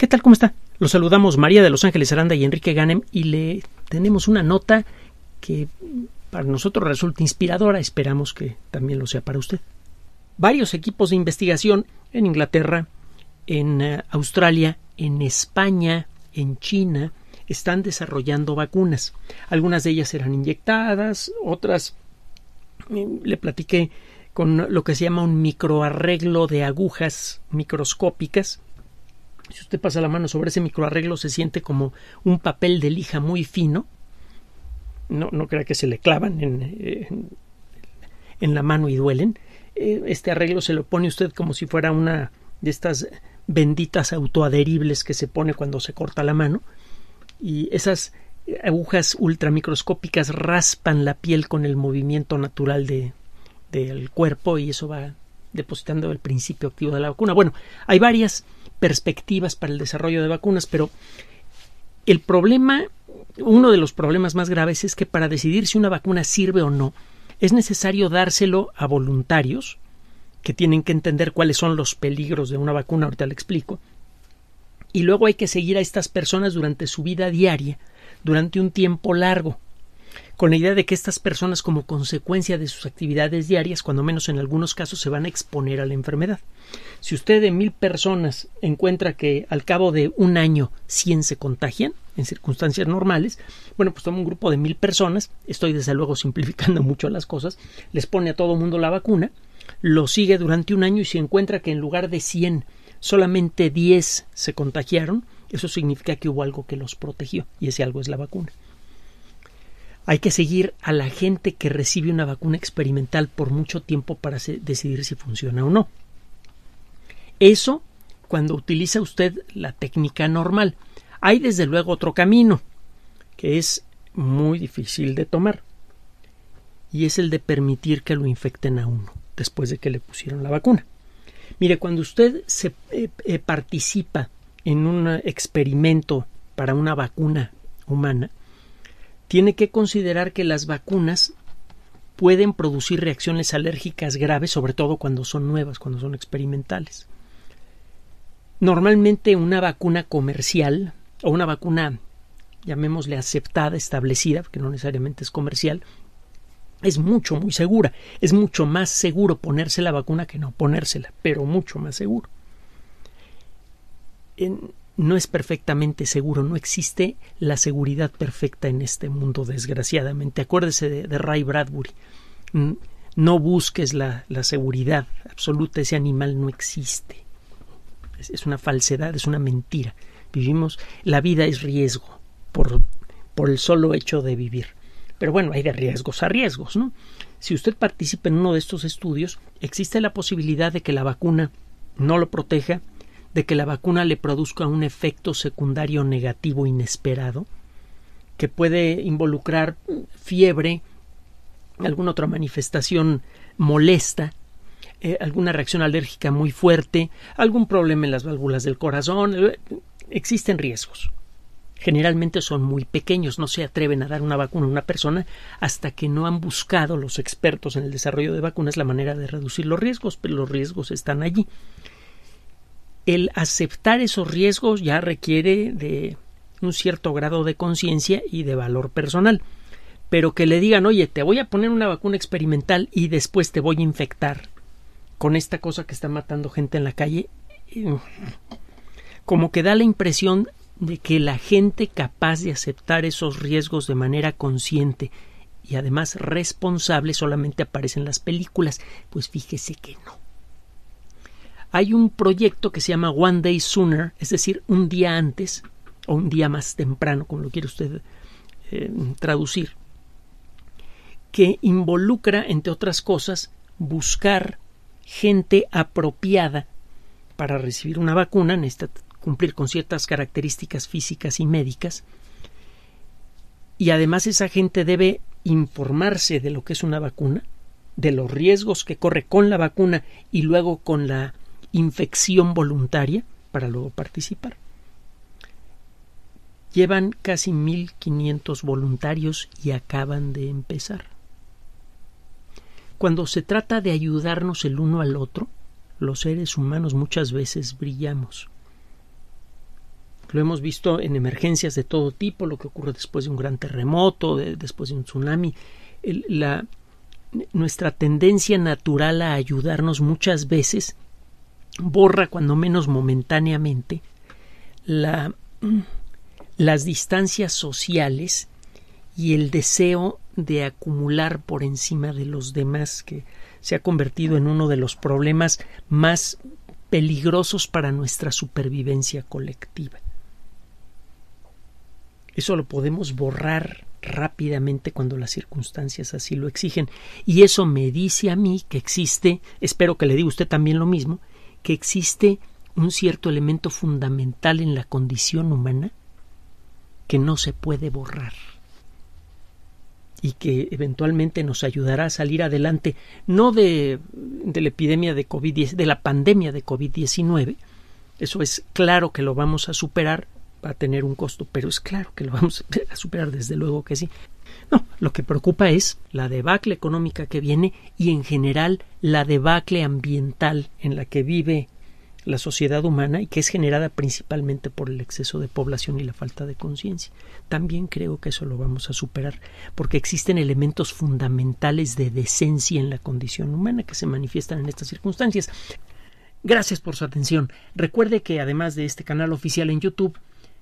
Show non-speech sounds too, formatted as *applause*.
¿Qué tal? ¿Cómo está? Los saludamos María de Los Ángeles Aranda y Enrique Ganem y le tenemos una nota que para nosotros resulta inspiradora, esperamos que también lo sea para usted. Varios equipos de investigación en Inglaterra, en eh, Australia, en España, en China, están desarrollando vacunas. Algunas de ellas serán inyectadas, otras eh, le platiqué con lo que se llama un microarreglo de agujas microscópicas si usted pasa la mano sobre ese microarreglo, se siente como un papel de lija muy fino. No, no crea que se le clavan en, en, la mano y duelen. Eh, este arreglo se lo pone usted como si fuera una de estas benditas autoaderibles que se pone cuando se corta la mano. Y esas agujas ultramicroscópicas raspan la piel con el movimiento natural de, del cuerpo y eso va depositando el principio activo de la vacuna. Bueno, hay varias perspectivas para el desarrollo de vacunas, pero el problema, uno de los problemas más graves es que para decidir si una vacuna sirve o no, es necesario dárselo a voluntarios que tienen que entender cuáles son los peligros de una vacuna, ahorita le explico. Y luego hay que seguir a estas personas durante su vida diaria, durante un tiempo largo, con la idea de que estas personas como consecuencia de sus actividades diarias, cuando menos en algunos casos, se van a exponer a la enfermedad. Si usted de mil personas encuentra que al cabo de un año 100 se contagian, en circunstancias normales, bueno, pues toma un grupo de mil personas, estoy desde luego simplificando *laughs* mucho las cosas, les pone a todo mundo la vacuna, lo sigue durante un año y se encuentra que en lugar de 100 solamente 10 se contagiaron, eso significa que hubo algo que los protegió y ese algo es la vacuna. Hay que seguir a la gente que recibe una vacuna experimental por mucho tiempo para decidir si funciona o no. Eso cuando utiliza usted la técnica normal. Hay desde luego otro camino que es muy difícil de tomar y es el de permitir que lo infecten a uno después de que le pusieron la vacuna. Mire, cuando usted se eh, eh, participa en un experimento para una vacuna humana, tiene que considerar que las vacunas pueden producir reacciones alérgicas graves, sobre todo cuando son nuevas, cuando son experimentales. Normalmente una vacuna comercial o una vacuna, llamémosle aceptada, establecida, que no necesariamente es comercial, es mucho, muy segura. Es mucho más seguro ponerse la vacuna que no ponérsela, pero mucho más seguro. En, no es perfectamente seguro, no existe la seguridad perfecta en este mundo, desgraciadamente. Acuérdese de, Ray Bradbury. No busques la, seguridad absoluta, ese animal no existe. Es, una falsedad, es una mentira. Vivimos, la vida es riesgo por, por el solo hecho de vivir. Pero bueno, hay de riesgos a riesgos, ¿no? Si usted participa en uno de estos estudios, existe la posibilidad de que la vacuna no lo proteja de que la vacuna le produzca un efecto secundario negativo inesperado, que puede involucrar fiebre, alguna otra manifestación molesta, eh, alguna reacción alérgica muy fuerte, algún problema en las válvulas del corazón, eh, existen riesgos. Generalmente son muy pequeños, no se atreven a dar una vacuna a una persona hasta que no han buscado los expertos en el desarrollo de vacunas la manera de reducir los riesgos, pero los riesgos están allí el aceptar esos riesgos ya requiere de un cierto grado de conciencia y de valor personal. Pero que le digan, oye, te voy a poner una vacuna experimental y después te voy a infectar con esta cosa que está matando gente en la calle, eh, como que da la impresión de que la gente capaz de aceptar esos riesgos de manera consciente y además responsable solamente aparece en las películas. Pues fíjese que no hay un proyecto que se llama One Day Sooner, es decir, un día antes o un día más temprano, como lo quiere usted eh, traducir, que involucra, entre otras cosas, buscar gente apropiada para recibir una vacuna, necesita cumplir con ciertas características físicas y médicas, y además esa gente debe informarse de lo que es una vacuna, de los riesgos que corre con la vacuna y luego con la infección voluntaria para luego participar. Llevan casi 1.500 voluntarios y acaban de empezar. Cuando se trata de ayudarnos el uno al otro, los seres humanos muchas veces brillamos. Lo hemos visto en emergencias de todo tipo, lo que ocurre después de un gran terremoto, después de un tsunami. la, nuestra tendencia natural a ayudarnos muchas veces borra, cuando menos momentáneamente, las distancias sociales y el deseo de acumular por encima de los demás, que se ha convertido en uno de los problemas más peligrosos para nuestra supervivencia colectiva. Eso lo podemos borrar rápidamente cuando las circunstancias así lo exigen. Y eso me dice a mí que existe, espero que le diga usted también lo mismo, que existe un cierto elemento fundamental en la condición humana que no se puede borrar y que eventualmente nos ayudará a salir adelante, no de, la epidemia de COVID, de la pandemia de COVID-19, eso es claro que lo vamos a superar, va a tener un costo, pero es claro que lo vamos a superar, desde luego que sí. No, lo que preocupa es la debacle económica que viene y en general la debacle ambiental en la que vive la sociedad humana y que es generada principalmente por el exceso de población y la falta de conciencia. También creo que eso lo vamos a superar, porque existen elementos fundamentales de decencia en la condición humana que se manifiestan en estas circunstancias. Gracias por su atención. Recuerde que además de este canal oficial en YouTube,